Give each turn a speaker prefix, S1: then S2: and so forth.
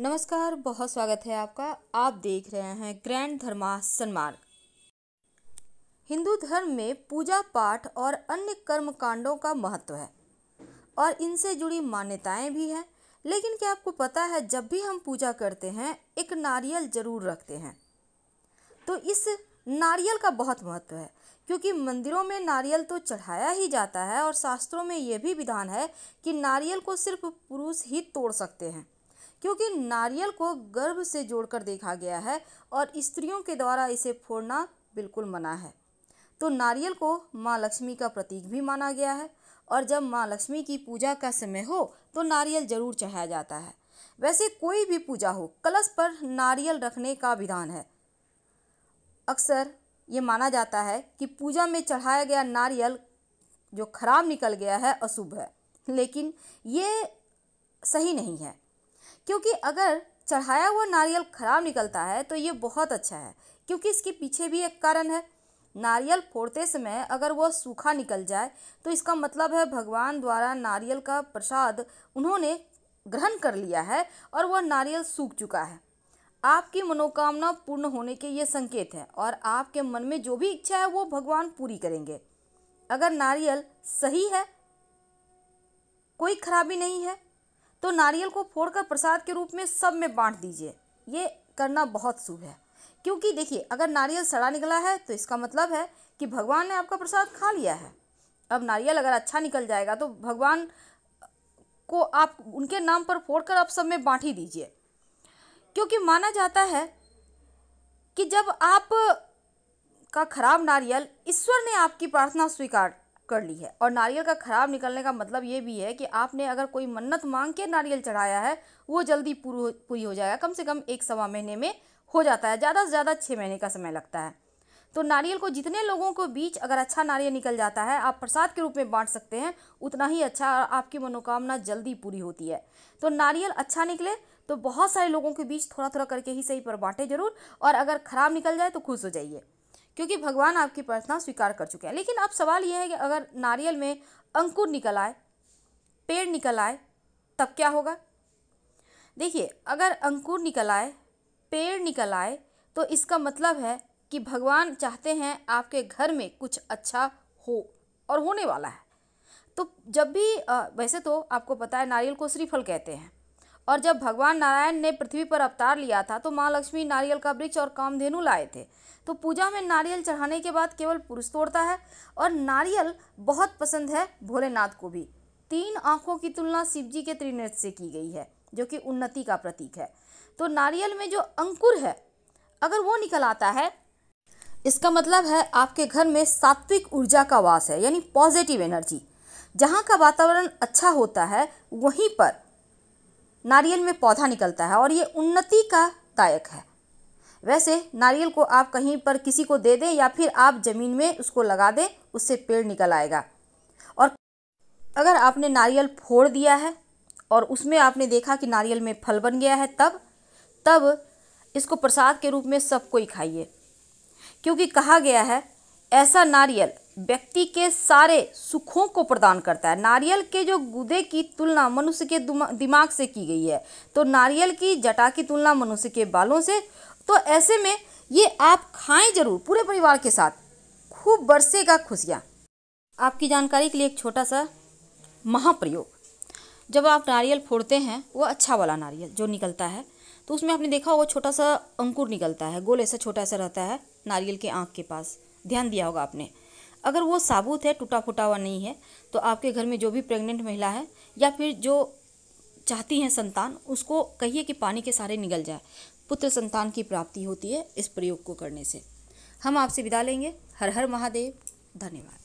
S1: नमस्कार बहुत स्वागत है आपका आप देख रहे हैं ग्रैंड धर्मा सन्मार्ग हिंदू धर्म में पूजा पाठ और अन्य कर्म कांडों का महत्व है और इनसे जुड़ी मान्यताएं भी हैं लेकिन क्या आपको पता है जब भी हम पूजा करते हैं एक नारियल जरूर रखते हैं तो इस नारियल का बहुत महत्व है क्योंकि मंदिरों में नारियल तो चढ़ाया ही जाता है और शास्त्रों में यह भी विधान है कि नारियल को सिर्फ पुरुष ही तोड़ सकते हैं क्योंकि नारियल को गर्भ से जोड़कर देखा गया है और स्त्रियों के द्वारा इसे फोड़ना बिल्कुल मना है तो नारियल को माँ लक्ष्मी का प्रतीक भी माना गया है और जब माँ लक्ष्मी की पूजा का समय हो तो नारियल जरूर चढ़ाया जाता है वैसे कोई भी पूजा हो कलश पर नारियल रखने का विधान है अक्सर ये माना जाता है कि पूजा में चढ़ाया गया नारियल जो खराब निकल गया है अशुभ है लेकिन ये सही नहीं है क्योंकि अगर चढ़ाया हुआ नारियल ख़राब निकलता है तो ये बहुत अच्छा है क्योंकि इसके पीछे भी एक कारण है नारियल फोड़ते समय अगर वह सूखा निकल जाए तो इसका मतलब है भगवान द्वारा नारियल का प्रसाद उन्होंने ग्रहण कर लिया है और वह नारियल सूख चुका है आपकी मनोकामना पूर्ण होने के ये संकेत हैं और आपके मन में जो भी इच्छा है वो भगवान पूरी करेंगे अगर नारियल सही है कोई खराबी नहीं है तो नारियल को फोड़कर प्रसाद के रूप में सब में बांट दीजिए ये करना बहुत शुभ है क्योंकि देखिए अगर नारियल सड़ा निकला है तो इसका मतलब है कि भगवान ने आपका प्रसाद खा लिया है अब नारियल अगर अच्छा निकल जाएगा तो भगवान को आप उनके नाम पर फोड़ आप सब में बांट ही दीजिए क्योंकि माना जाता है कि जब आप का खराब नारियल ईश्वर ने आपकी प्रार्थना स्वीकार कर ली है और नारियल का ख़राब निकलने का मतलब ये भी है कि आपने अगर कोई मन्नत मांग के नारियल चढ़ाया है वो जल्दी पूरी हो जाएगा कम से कम एक सवा महीने में हो जाता है ज़्यादा से ज़्यादा छः महीने का समय लगता है तो नारियल को जितने लोगों को बीच अगर अच्छा नारियल निकल जाता है आप प्रसाद के रूप में बांट सकते हैं उतना ही अच्छा और आपकी मनोकामना जल्दी पूरी होती है तो नारियल अच्छा निकले तो बहुत सारे लोगों के बीच थोड़ा थोड़ा करके ही सही पर बांटें ज़रूर और अगर ख़राब निकल जाए तो खुश हो जाइए क्योंकि भगवान आपकी प्रार्थना स्वीकार कर चुके हैं लेकिन अब सवाल यह है कि अगर नारियल में अंकुर निकल आए पेड़ निकल आए तब क्या होगा देखिए अगर अंकुर निकल आए पेड़ निकल आए तो इसका मतलब है कि भगवान चाहते हैं आपके घर में कुछ अच्छा हो और होने वाला है तो जब भी वैसे तो आपको पता है नारियल को श्रीफल कहते हैं और जब भगवान नारायण ने पृथ्वी पर अवतार लिया था तो माँ लक्ष्मी नारियल का वृक्ष और कामधेनु लाए थे तो पूजा में नारियल चढ़ाने के बाद केवल पुरुष तोड़ता है और नारियल बहुत पसंद है भोलेनाथ को भी तीन आँखों की तुलना शिव जी के त्रिनेत्र से की गई है जो कि उन्नति का प्रतीक है तो नारियल में जो अंकुर है अगर वो निकल आता है इसका मतलब है आपके घर में सात्विक ऊर्जा का वास है यानी पॉजिटिव एनर्जी जहाँ का वातावरण अच्छा होता है वहीं पर नारियल में पौधा निकलता है और ये उन्नति का दायक है वैसे नारियल को आप कहीं पर किसी को दे दें या फिर आप ज़मीन में उसको लगा दें उससे पेड़ निकल आएगा और अगर आपने नारियल फोड़ दिया है और उसमें आपने देखा कि नारियल में फल बन गया है तब तब इसको प्रसाद के रूप में सबको ही खाइए क्योंकि कहा गया है ऐसा नारियल व्यक्ति के सारे सुखों को प्रदान करता है नारियल के जो गुदे की तुलना मनुष्य के दिमाग से की गई है तो नारियल की जटा की तुलना मनुष्य के बालों से तो ऐसे में ये आप खाएं जरूर पूरे परिवार के साथ खूब बरसेगा खुशियाँ आपकी जानकारी के लिए एक छोटा सा महाप्रयोग जब आप नारियल फोड़ते हैं वो अच्छा वाला नारियल जो निकलता है तो उसमें आपने देखा होगा छोटा सा अंकुर निकलता है गोल ऐसा छोटा सा रहता है नारियल के आँख के पास ध्यान दिया होगा आपने अगर वो साबुत है टूटा फूटा हुआ नहीं है तो आपके घर में जो भी प्रेग्नेंट महिला है या फिर जो चाहती हैं संतान उसको कहिए कि पानी के सारे निगल जाए पुत्र संतान की प्राप्ति होती है इस प्रयोग को करने से हम आपसे विदा लेंगे हर हर महादेव धन्यवाद